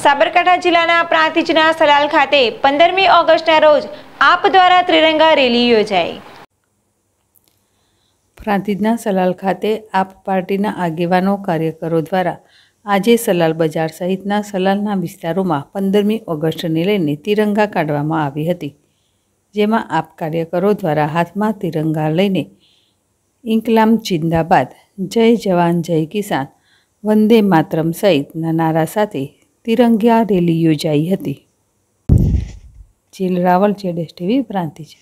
સાબરકાંઠા જિલ્લાના પ્રાંતિજના સલાલ ખાતે પંદરમી ઓગસ્ટના રોજ આપ દ્વારા ત્રિરંગા રેલી યોજાઈ પ્રાંતિજના સલાલ ખાતે આપ પાર્ટીના આગેવાનો કાર્યકરો દ્વારા આજે સલાલ બજાર સહિતના સલાલના વિસ્તારોમાં પંદરમી ઓગસ્ટને લઈને તિરંગા કાઢવામાં આવી હતી જેમાં આપ કાર્યકરો દ્વારા હાથમાં તિરંગા લઈને ઇન્કલામ જિંદાબાદ જય જવાન જય કિસાન વંદે માતરમ સહિતના નારા સાથે તિરંગા રેલી યોજાઈ હતી જેલ રાવલ જેડેસ ટીવી પ્રાંતિ છે